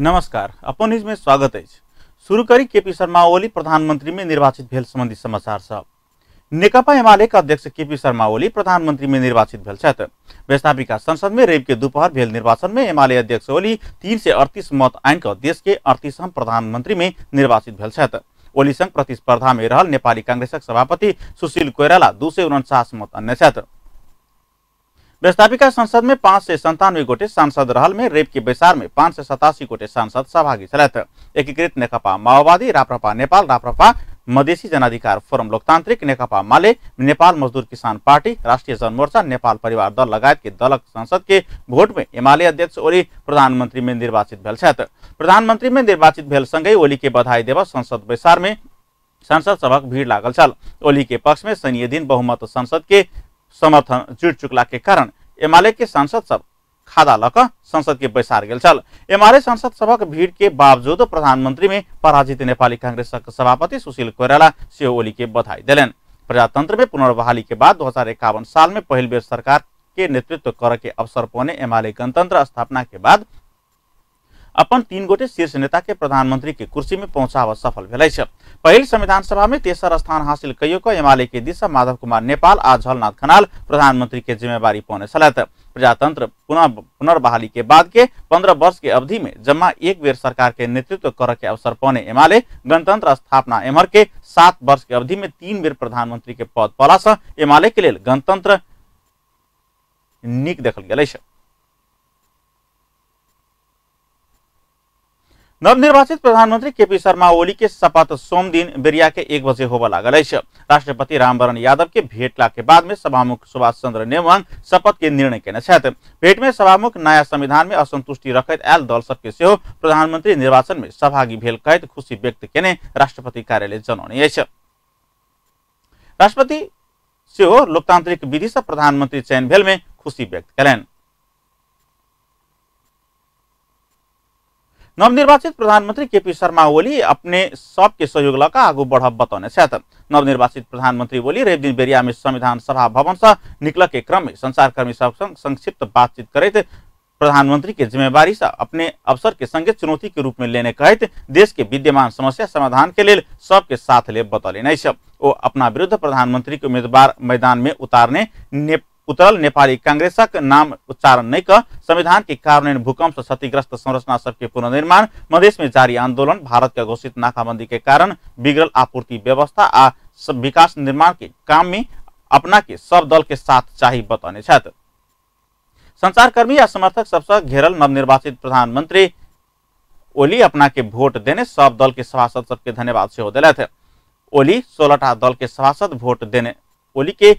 नमस्कार अपन में स्वागत है शुरू करी के पी शर्मा ओली प्रधानमंत्री में निर्वाचित भेल संबंधी समाचार सब नेकपा एमाले के अध्यक्ष के पी शर्मा ओली प्रधानमंत्री में निर्वाचित भेल छथि संसद में रवि के दोपहर भेल निर्वाचन में एमाले अध्यक्ष ओली तीन से अड़तीस मत आनिक देश के अड़तीसम प्रधानमंत्री में निर्वाचित भेल ओली संग प्रतिस्पर्धा में रहल नेपाली कांग्रेसक सभापति सुशील कोइराला दू सौ उनचास मत अन्य व्यवस्थापिका संसद में पांच से संतानवे गोटे सांसद रहल में रेप के बैसार में पांच से सतासी गोटे सांसद सहभागी एकीकृत नेकपा माओवादी राप्रपा नेपाल राप्रपा मधेशी जनाधिकार फोरम लोकतांत्रिक नेकपा माले नेपाल मजदूर किसान पार्टी राष्ट्रीय जनमोर्चा नेपाल परिवार दल लगायत के दलक संसद के भोट में एमाले अध्यक्ष ओली प्रधानमंत्री में निर्वाचित प्रधानमंत्री में निर्वाचित भेल संगे ओली के बधाई देव संसद बैसार में सांसद सभक भीड़ लागल छल ओली के पक्ष में शनि दिन बहुमत संसद के समर्थन जुट चुकला के कारण एमआलए के सांसद सब खादा लक संसद के बैसार गेल छल सांसद सबक भीड़ के बावजूद प्रधानमंत्री में पराजित नेपाली कांग्रेस सभापति सुशील कोइराला सेहो ओली के बधाई दिलन प्रजातंत्र में पुनर्बहाली के बाद दो साल में पहल बेर सरकार के नेतृत्व कर के अवसर पौने एमआलए गणतंत्र स्थापना के बाद अपन तीन गोटे शीर्ष नेता के प्रधानमंत्री के कुर्सी में पहुंचाव सफल भेल पहल संविधान सभा में तेसर स्थान हासिल कयो के एमआलए के दिशा माधव कुमार नेपाल आ झलनाथ खनाल प्रधानमंत्री के जिम्मेवारी पौने प्रजातंत्र पुनः पुनर्बहाली के बाद के पंद्रह वर्ष के अवधि में जमा एक बेर सरकार के नेतृत्व कर के अवसर पौने एमाले गणतंत्र स्थापना एमहर के सात वर्ष के अवधि में तीन बेर प्रधानमंत्री के पद पला से एमाले के लिए गणतंत्र निक देखल गया नवनिर्वाचित प्रधानमंत्री के पी शर्मा ओली के शपथ सोम दिन बेरिया के एक बजे होबे लागल अछि राष्ट्रपति रामवरण यादव के भेटला के बाद में सभामुख सुभाष चंद्र नेमन शपथ के निर्णय केने छथि भेंट में सभामुख नया संविधान में असंतुष्टि रखैत आयल दल सब के सेहो प्रधानमंत्री निर्वाचन में सहभागी भेल कहैत खुशी व्यक्त केने राष्ट्रपति कार्यालय जनौने अछि राष्ट्रपति सेहो लोकतांत्रिक विधि से प्रधानमंत्री चयन भेल में खुशी व्यक्त कलनि नवनिर्वाचित प्रधानमंत्री के पी शर्मा ओली अपने सबके सहयोग लऽ आगू बढ़ बताने छथि नवनिर्वाचित प्रधानमंत्री ओली रवि दिन बेरिया में संविधान सभा भवन से निकल के क्रम में संचारकर्मी सब संग संक्षिप्त बातचीत करे प्रधानमंत्री के जिम्मेवारी से अपने अवसर के संगे चुनौती के रूप में लेने कहते देश के विद्यमान समस्या समाधान के लिए सबके साथ ले बतौले नहीं वो अपना विरुद्ध प्रधानमंत्री के उम्मीदवार मैदान में उतारने उतरल नेपाली कांग्रेसक नाम उच्चारण नहीं कर संविधान के कार्यान्वयन भूकंप से क्षतिग्रस्त संरचना सबके पुनर्निर्माण मधेश में जारी आंदोलन भारत के घोषित नाकाबंदी के कारण बिगड़ल आपूर्ति व्यवस्था आ विकास निर्माण के काम में अपना के सब दल के साथ चाही बतौने संचारकर्मी या समर्थक सबसे घेरल नवनिर्वाचित प्रधानमंत्री ओली अपना के वोट देने सब दल के सभासद सबके धन्यवाद सेहो दिलथि ओली सोलह दल के सभासद वोट देने ओली के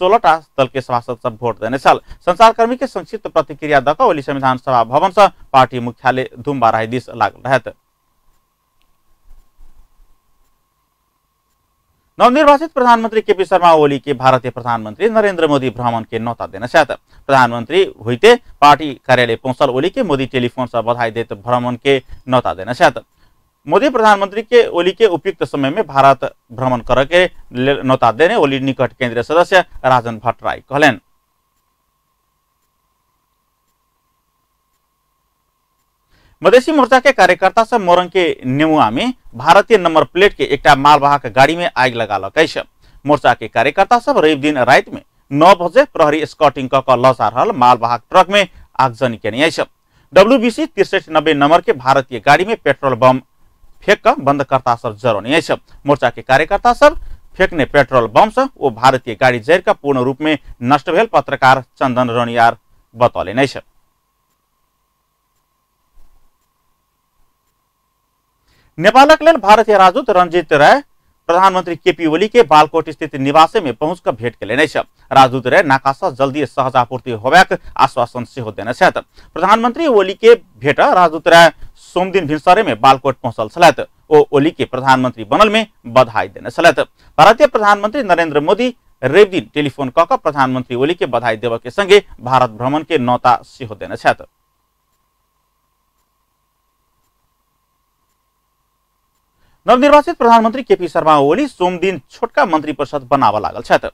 सोलहटा के सभासद सब भोट देने छल संचार कर्मी के संक्षिप्त प्रतिक्रिया दऽ संविधान सभा भवन से पार्टी मुख्यालय धूम बाराही दिस लागल नवनिर्वाचित प्रधानमंत्री के पी शर्मा ओली के भारतीय प्रधानमंत्री नरेंद्र मोदी भ्रमण के नौता देने छथि प्रधानमंत्री हुईते पार्टी कार्यालय पहुंचल ओली के मोदी टेलीफोन से बधाई देते भ्रमण के नौता देने छथि मोदी प्रधानमंत्री के ओली के उपयुक्त समय में भारत भ्रमण कर के नौता देने ओली निकट केंद्रीय सदस्य राजन भट्टराय कहलन मधेशी मोर्चा के कार्यकर्ता से मोरंग के नेमुआ में भारतीय नंबर प्लेट के एक मालवाहक गाड़ी में आग लगा लकैस मोर्चा के कार्यकर्ता सब रवि दिन रात में नौ बजे प्रहरी स्कॉटिंग कक लसा मालवाहक ट्रक में आगजनी बी सी तिरसठ नब्बे नंबर के भारतीय गाड़ी में पेट्रोल बम फेंक कर बंधकर्ता सब जरौने सब मोर्चा के कार्यकर्ता सब फेंकने पेट्रोल बम से वो भारतीय गाड़ी जर का पूर्ण रूप में नष्ट भेल पत्रकार चंदन रौनियार बतौलन नेपालक लेल भारतीय राजदूत रंजीत राय प्रधानमंत्री केपी ओली के बालकोट स्थित निवास में पहुंचकर भेंट कयलनि राजदूत नाका से जल्दी सहज आपूर्ति होबयक आश्वासन देने छथि प्रधानमंत्री ओली के भेट राजदूत राय सोम दिन भिनसरे में बालकोट पहुंचल छलथि ओ ओली के प्रधानमंत्री बनल में बधाई देने छलथि भारतीय प्रधानमंत्री नरेंद्र मोदी रविदिन टेलीफोन क प्रधानमंत्री ओली के बधाई देव के संगे भारत भ्रमण के नौता देने नवनिर्वाचित प्रधानमंत्री केपी शर्मा ओली सोम दिन छोटका मंत्री परिषद बनाव लागल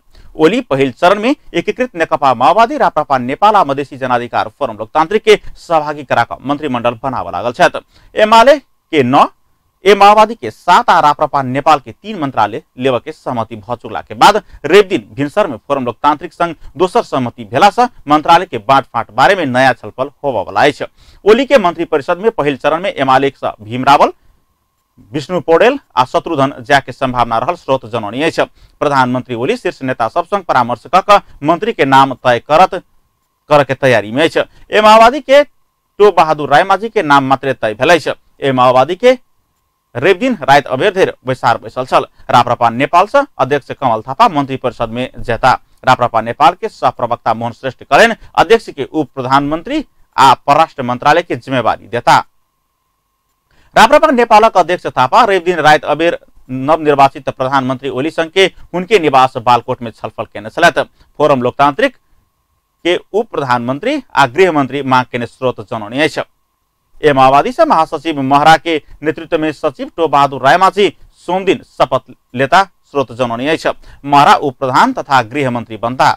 ओली पहल चरण में एकीकृत नेकपा माओवादी राप्रपा नेपाल मधेशी जनाधिकार फोरम लोकतांत्रिक के सहभागी कराकर मंत्रिमंडल बनाव लागल एमाले के नौ ए माओवादी के सात आ राप्रपा नेपाल के तीन मंत्रालय लेव के सहमति भ चुकला के बाद रवि दिन भिनसर में फोरम लोकतांत्रिक संघ दोसर सहमति भेला से मंत्रालय के बांट फाट बारे में नया छलफल होबय वाला ओली के मंत्रिपरिषद में पहल चरण में एमाले से भीम रावल विष्णु पौडेल आ शत्रुधन के संभावना रहल स्रोत जनौनीय प्रधानमंत्री ओली शीर्ष नेता सब संग परामर्श क मंत्री के नाम तय करत कर के तैयारी में ए माओवादी के टो तो बहादुर राय मांझी के नाम मात्र तय भेल ए माओवादी के रवि दिन रात अबेर धेर बैसार बैसल छल राप्रपा नेपाल से अध्यक्ष कमल थापा मंत्री परिषद में जेता राप्रपा नेपाल के सह प्रवक्ता मोहन श्रेष्ठ करेन अध्यक्ष के उप प्रधानमंत्री आ परराष्ट्र मंत्रालय के जिम्मेवारी देता राप्रपा नेपालक अध्यक्ष थापा रेवदिन रायत अबेर नवनिर्वाचित प्रधानमंत्री ओली संघ के उनके निवास बालकोट में छलफल केने फोरम लोकतांत्रिक के उप प्रधानमंत्री आ गृह मंत्री मांग केने स्रोत जनौने ए माओवादी से महासचिव महरा के नेतृत्व में सचिव टो बहादुर रायमाझी सोम दिन शपथ लेता स्रोत जनौने महरा उप प्रधान तथा गृह मंत्री बनता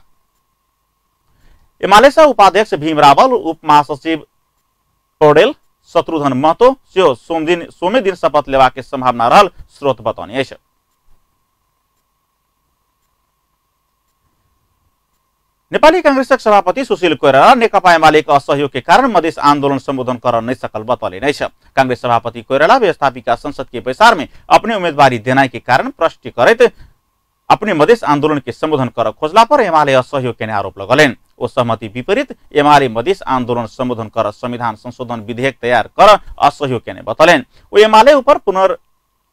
एमाले उपाध्यक्ष भीम रावल उप महासचिव पौडेल शत्रुधन महतो सेहो सोम दिन सोमे दिन शपथ के सम्भावना रहल स्रोत बतौने अछि नेपाली कांग्रेसक सभापति सुशील कोइराला नेकपा एमालेक के कारण मधेस आन्दोलन सम्बोधन गर्न नै सकल नै छ कांग्रेस सभापति कोइराला व्यवस्थापिका संसदीय बैसारमै अपने उम्मेदवारी देनाइके कारण प्रश्न करैत अपने मधेश आंदोलन के संबोधन कर खोजला पर एमाले असहयोग केने आरोप लगलेन ओ सहमति विपरीत एमाले मधेश आन्दोलन संबोधन कर संविधान संशोधन विधेयक तयार कर असहयोग केने बतलेन ओ एमाले ऊपर पुनर्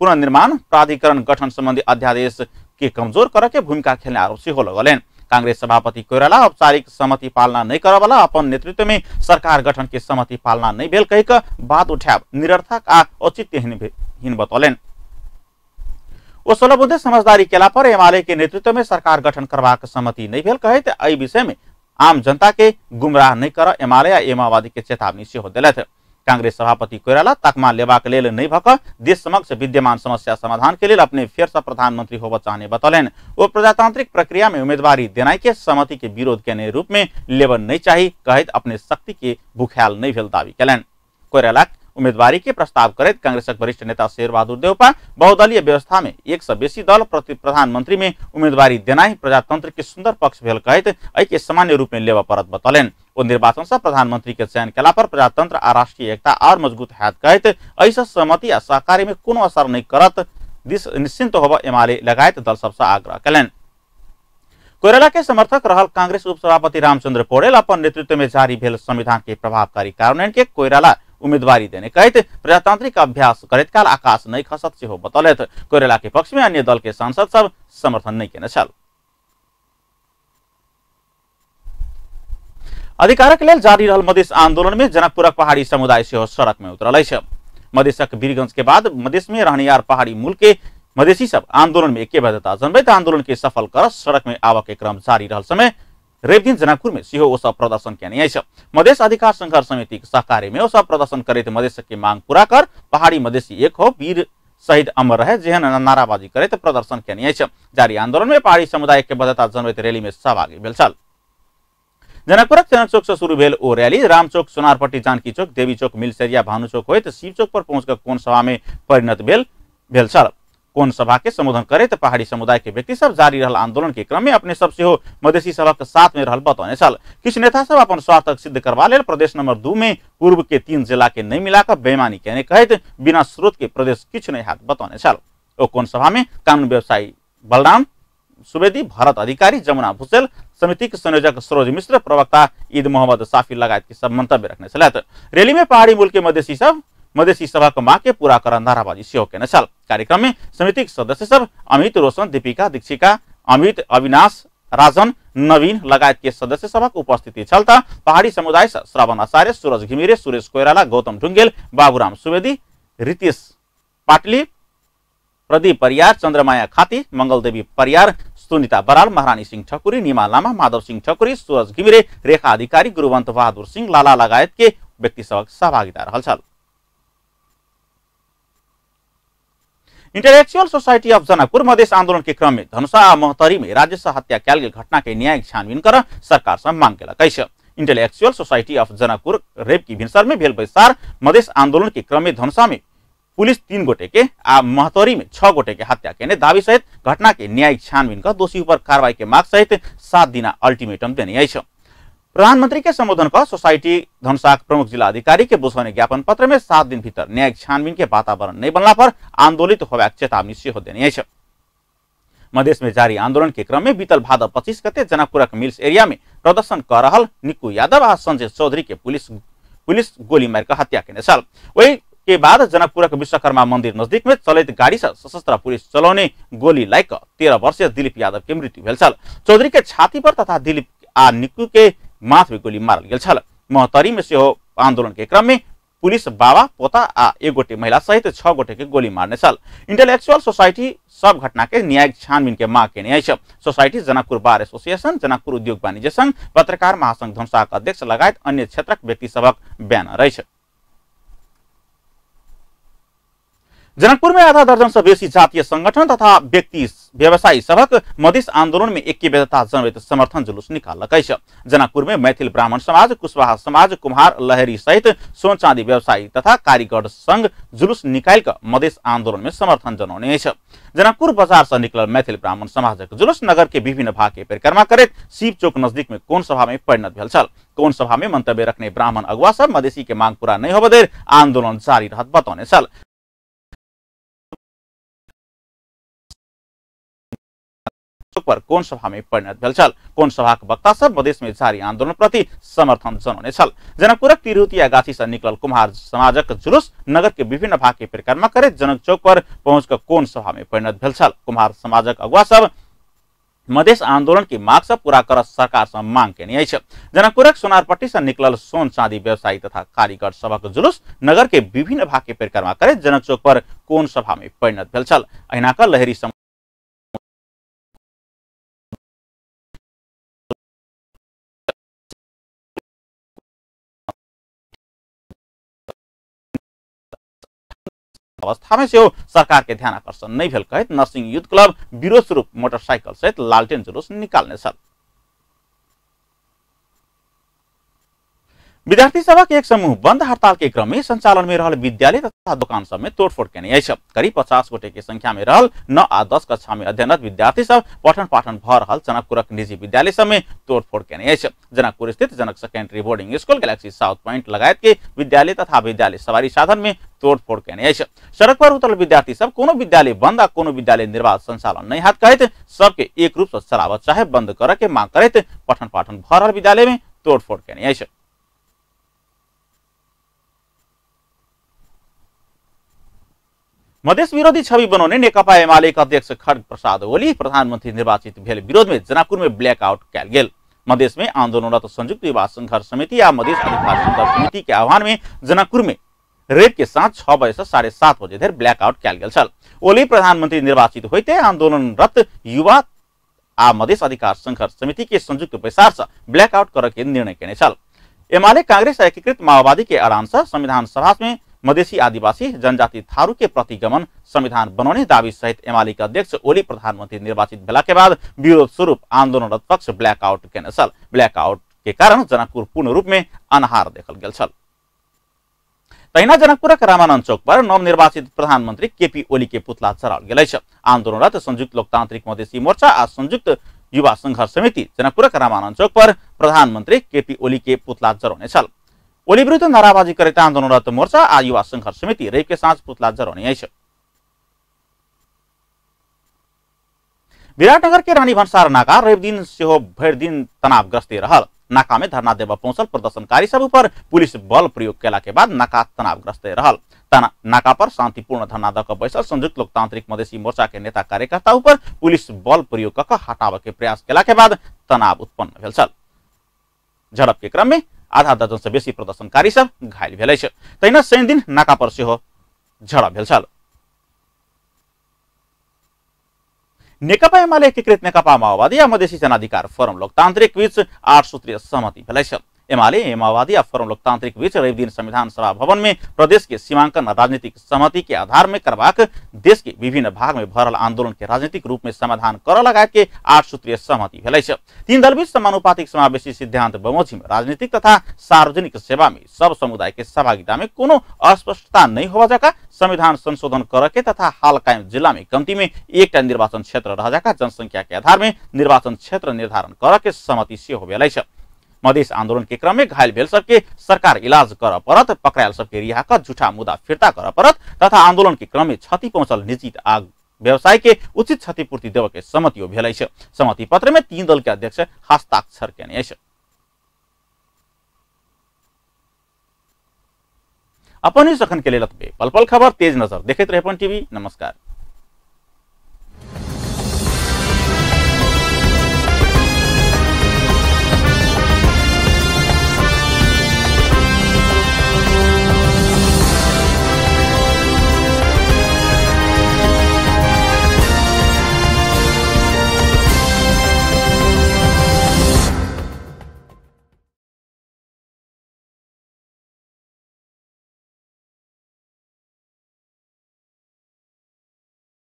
पुनर्निर्माण प्राधिकरण गठन सम्बन्धी अध्यादेश के कमजोर कर के भूमिका खेलने आरोप सेहो लगलेन कांग्रेस सभापति कोइराला औपचारिक सहमति पालना नै करब वाला अपन नेतृत्व में सरकार गठन के सहमति पालना नै भेल कहिक बात उठाब निरर्थक आ औचित्यहीन बतौलन ओ सोलह बुंदे समझदारी केला पर एमआलए के नेतृत्व में सरकार गठन करबाक सहमति नहीं भेल कहते एहि विषय में आम जनता के गुमराह नहीं कर एमआलए आ एमावादी के चेतावनी से दिल कांग्रेस सभापति कोइराला तकमा लेवा के लिए नहीं भक देश समक्ष विद्यमान समस्या समाधान के लिए अपने फिर से प्रधानमंत्री होब चाहने बतौलन वो प्रजातांत्रिक प्रक्रिया में उम्मीदवारी देनाई के सहमति के विरोध के रूप में लेबन नहीं चाहिए कहते अपने शक्ति के भुखायल नहीं भेल दावी कलन कोइराला प्रस्ताव પ્રસ્તાવ કરે કોંગ્રેસક वरिष्ठ नेता શેર देव देवपा बहुदलीय व्यवस्था में एक से बेसी दल प्रति प्रधानमंत्री में उम्मीदवारी ही प्रजातंत्र के सुंदर पक्ष भेल अ के सामान्य रूप में लेवा पड़त बतलन ओ निर्वाचन से प्रधानमंत्री के चयन कला पर प्रजातंत्र आ राष्ट्रीय एकता और मजबूत हाथ कहित ऐसे सहमति आ सहकार्य में को असर नहीं करत दिस निश्चिंत होब एमाले लगायत दल सबसे आग्रह कलन कोयरला के समर्थक रहल कांग्रेस उपसभापति रामचंद्र पौड़ेल अपन नेतृत्व में जारी भेल संविधान के प्रभावकारी कार्यान्वयन के कोयराला उम्मीदवारी देने कहते प्रजातांत्रिक अभ्यास करैत काल आकाश नहीं खसत से हो बतौलत कोयरला के पक्ष में अन्य दल के सांसद सब समर्थन नहीं केने अधिकारक लेल जारी रहल मधेश आंदोलन में जनकपुरक पहाड़ी समुदाय से सड़क में उतरल मधेशक वीरगंज के बाद मधेश में रहनियार पहाड़ी मूल के मधेशी सब आंदोलन में एक बद्धता जनबत आंदोलन के सफल कर सड़क में आवक के क्रम जारी रहल समय दिन जनकपुर में सीहो ओसा प्रदर्शन कयने अछि मधेश अधिकार संघर्ष समिति के सहकारी में ओसा प्रदर्शन थे मधेश के मांग पूरा कर पहाड़ी मधेशी एक हो वीर शहीद अमर रहे जेहन नाराबाजी करैत प्रदर्शन कयने अछि जारी आंदोलन में पहाड़ी समुदाय के बद्धता जनवित रैली में सहभागी भेल छल जनकपुर चरण चौक से शुरू भेल ओ रैली राम चौक सोनारपट्टी जानकी चौक देवी चौक मिलसरिया भानु चौक हो शिव चौक पर पहुंचकर कौन सभा में परिणत भेल भेल छल कोन सभा के संबोधन करे तो पहाड़ी समुदाय के व्यक्ति सब जारी रहल आंदोलन के क्रम में अपने सब से हो मधेशी सभा के साथ में रहल बतौने साल किछ नेता सब अपन स्वार्थक सिद्ध करवा लेल प्रदेश नंबर दू में पूर्व के तीन जिला के नहीं मिलाकर बेमानी कहने कहते बिना स्रोत के प्रदेश किछ नहीं हाथ बतौने साल ओ कोन सभा में कानून व्यवसायी बलराम सुबेदी भारत अधिकारी जमुना भूसेल समिति के संयोजक सरोज मिश्र प्रवक्ता ईद मोहम्मद साफी लगात के सब मंतव्य रखने रैली में पहाड़ी मूल के मधेसी सब मधेसी सभा को मांग के पूरा करन नाराबाजी सेहो कयने छल कार्यक्रम समितिक सदस्य सब अमित रोशन दीपिका दीक्षिका अमित अविनाश राजन नवीन लगायत के सदस्य सभाको उपस्थिति छल त पहाड़ी समुदाय श्रवण आचार्य सूरज घिमिरे सुरेश कोइराला गौतम ढुङ्गेल बाबुराम सुवेदी रितेश पाटली प्रदीप परियार चन्द्रमाया खाती मङ्गलदेवी परियार सुनिता बराल महारानी सिंह ठकुरी निमा लामा माधव सिंह ठकुरी सूरज घिमिरे रेखा अधिकारी गुरुवन्त बहादुर सिंह लाला लगायत के व्यक्ति सभक सहभागिता रहल छल intellectual society of Janakpur Madhesh आंदोलन के क्रम में धनुषा आ मोहतरी में राज्य से हत्या कैल गई घटना के न्यायिक छानबीन कर सरकार से मांग कल intellectual society of Janakpur rape की भिनसर में भेल बैसार मधेश आंदोलन के क्रम में धनुषा में पुलिस तीन गोटे के आ महतरी में छह गोटे के हत्या केने दावी सहित घटना के न्यायिक छानबीन कर दोषी पर कार्रवाई के मांग सहित सात दिन अल्टीमेटम देने प्रधानमंत्री के संबोधन सोसाइटी धनसाख प्रमुख जिला अधिकारी के बुझौने ज्ञापन पत्र में सात दिन भीतर न्यायिक छानबीन के वातावरण नहीं बनला पर आंदोलित होबाक चेतावनी सेहो देने मधेश में जारी आंदोलन के क्रम में बीतल भादव पच्चीस जनकपुरक मिल्स एरिया में प्रदर्शन कर रहा यादव आ संजय चौधरी के पुलिस पुलिस गोली मारिक हत्या के छल वही के बाद जनकपुरक विश्वकर्मा मंदिर नजदीक में चलित गाड़ी से सशस्त्र पुलिस चलाउने गोली लाइक तेरह वर्षीय दिलीप यादव के मृत्यु भेल चौधरी के छाती पर तथा दिलीप आ निक्कू के माथ माथमे गोली मारल गेल छल महोत्तरी में सेहो आंदोलन के क्रम में पुलिस बाबा पोता आ एक गोटे महिला सहित छह गोटे के गोली मारने छल इंटेलेक्चुअल सोसाइटी सब घटना के न्यायिक छानबीन के मांग के अछि society Janakpur bar association Janakpur उद्योग वाणिज्य संघ पत्रकार महासंघ धमसाक अध्यक्ष लगायत अन्य क्षेत्र व्यक्ति सबक बैनर अछि जनकपुर में आधा दर्जन से बेसी जातीय संगठन तथा व्यक्ति व्यवसायी सभक मधेश आंदोलन में एकता जनवित समर्थन जुलुस निकालक जनकपुर में मैथिल ब्राह्मण समाज कुशवाहा समाज कुमार लहरी सहित सोन चाँदी व्यवसायी तथा कारीगर संघ जुलूस निकालिक मधेश आंदोलन में समर्थन जनाने जनकपुर बाजार से निकल मैथिल ब्राह्मण समाजक जुलूस नगर विभिन्न भाग के परिक्रमा करित शिव चौक नजदीक में कोन सभा में परिणत भेल कोन सभा मन्तव्य मंतव्य रखने ब्राह्मण अगुवा सब मधेसी के मांग पूरा नहीं होबे जारी रहत छ पर कोन सभा में परिणत कौन सभा के वक्ता सब प्रदेश में जारी आंदोलन प्रति समर्थन जनौने जनकपुर जनकपुरक तिरहुती अगाछी से निकलल कुम्हार समाजक जुलूस नगर के विभिन्न भाग के परिक्रमा करे जनक चौक पर पहुंच कर कोन सभा में परिणत कुम्हार समाजक अगुआ सब मधेश आंदोलन की मांग सब पूरा कर सरकार से मांग के अछि जनकपुरक सोनारपट्टी से निकलल सोन चांदी व्यवसायी तथा कारीगर सबक जुलूस नगर के विभिन्न भाग के परिक्रमा करे जनक चौक पर कोन सभा में परिणत भेल का अहिना लहरी अवस्थामै सेहो सरकारके ध्यान आकर्षण नै भेल कहित नर्सिङ युथ क्लब विरोध स्वरूप मोटरसाइकल सहित लालटेन जुलुस निकाल्नेछ विद्यार्थी सभा के एक समूह बंद हड़ताल के क्रम में संचालन में रहल विद्यालय तथा दुकान सब में तोड़फोड़ केने करीब पचास गोटे के संख्या में रहल नौ आ दस कक्षा में अध्ययनरत विद्यार्थी सब पठन पाठन भ रहा जनकपुरक निजी विद्यालय सब में तोड़फोड़ कने जनकपुर स्थित Janak secondary boarding school Galaxy South Point लगात के विद्यालय तथा विद्यालय सवारी साधन में तोड़फोड़ कने सड़क पर उतरल विद्यार्थी सब कोनो विद्यालय बंद आ कोनो विद्यालय निर्बाध संचालन नहीं हाथ कहते सबके एक रूप से शराब चाहे बंद करे के मांग करते पठन पाठन भ रहल विद्यालय में तोड़फोड़ केने मधेश विरोधी छवि बनाने नेकपा एमालेका अध्यक्ष खड़ग प्रसाद ओली प्रधानमंत्री निर्वाचित भेल विरोधमे जनकपुरमे ब्ल्याकआउट कयल गेल में आंदोलनरत संयुक्त युवा संघर्ष समिति या मधेश अधिकार संघर्ष समिति के आह्वान में जनकपुर में रेत के साथ छह बजे से साढ़े सात बजे धर ब्लैकआउट कैल गया ओली प्रधानमंत्री निर्वाचित होते आंदोलनरत युवा आ मधेश अधिकार संघर्ष समिति के संयुक्त बैसार से ब्लैकआउट करके निर्णय केने एमाले कांग्रेस एकीकृत माओवादी के अड़ान से संविधान सभा में मधेशी आदिवासी जनजाति थारू के प्रतिगमन संविधान बनाने दावी सहित के अध्यक्ष ओली प्रधानमंत्री निर्वाचित के बाद विरोध स्वरूप आंदोलनरत पक्ष ब्लैकआउट केने ब्लैकआउट के कारण जनकपुर पूर्ण रूप में अनहार देखल गया तहिना जनकपुरक रामानंद चौक पर नवनिर्वाचित प्रधानमंत्री केपी ओली के पुतला चढ़ाओल गेल आंदोलनरत संयुक्त लोकतांत्रिक मधेशी मोर्चा आ संयुक्त युवा संघर्ष समिति जनकपुरक रामानंद चौक पर प्रधानमंत्री केपी ओली के पुतला चढ़ाने छल Olibrutun Narabaji Karita Andonorata Morsa, Ayuwa Sanghar समिति Revke Sans Putlazaroni Aisha. Viratnagar के रानी भंसार नाका रवि दिन से भरि दिन तनावग्रस्ते रहा नाका में धरना देव पहुंचल प्रदर्शनकारी सब पर पुलिस बल प्रयोग कला के बाद नाका तनावग्रस्त रहा तना नाका पर शांतिपूर्ण धरना दक बैसल संयुक्त लोकतांत्रिक मधेशी मोर्चा के नेता कार्यकर्ता पर पुलिस बल प्रयोग कक के प्रयास कला के बाद तनाव उत्पन्न भेल छल झड़प के क्रम में आधा दर्जन से बेसी प्रदर्शनकारी सब घायल भेल अछि शनि दिन नाका पर सेहो झड़प भेल छल नेकपा माओवादी आ मधेसी जनाधिकार फोरम लोकतांत्रिक बीच आठ सूत्रीय सहमति एमाले एमावादी और फोरम लोकतांत्रिक बीच रविदीन संविधान सभा भवन में प्रदेश के सीमांकन राजनीतिक सहमति के आधार में करवाक देश के विभिन्न भाग में भरल आंदोलन के राजनीतिक रूप में समाधान कर लगा के आठ सूत्रीय सहमति तीन दल बीच समानुपातिक समावेशी सिद्धांत में राजनीतिक तथा सार्वजनिक सेवा में सब समुदाय के सहभागिता में कोनो अस्पष्टता नहीं हो जाका संविधान संशोधन करके तथा हाल कायम जिला में कमती में एक निर्वाचन क्षेत्र रह जाका जनसंख्या के आधार में निर्वाचन क्षेत्र निर्धारण करके सहमति से हो मधेश आंदोलन के क्रम में घायल भेल सबके सरकार इलाज कर पड़त पकड़ायल सबके रिहा कर झूठा मुद्दा फिरता कर पड़त तथा आंदोलन के क्रम में क्षति पहुंचल निजी आ व्यवसाय के उचित क्षतिपूर्ति देव के सहमतियो भेल सहमति पत्र में तीन दल के अध्यक्ष हस्ताक्षर कने अपन सखन के लिए पल पल खबर तेज नजर देखते रहे टीवी नमस्कार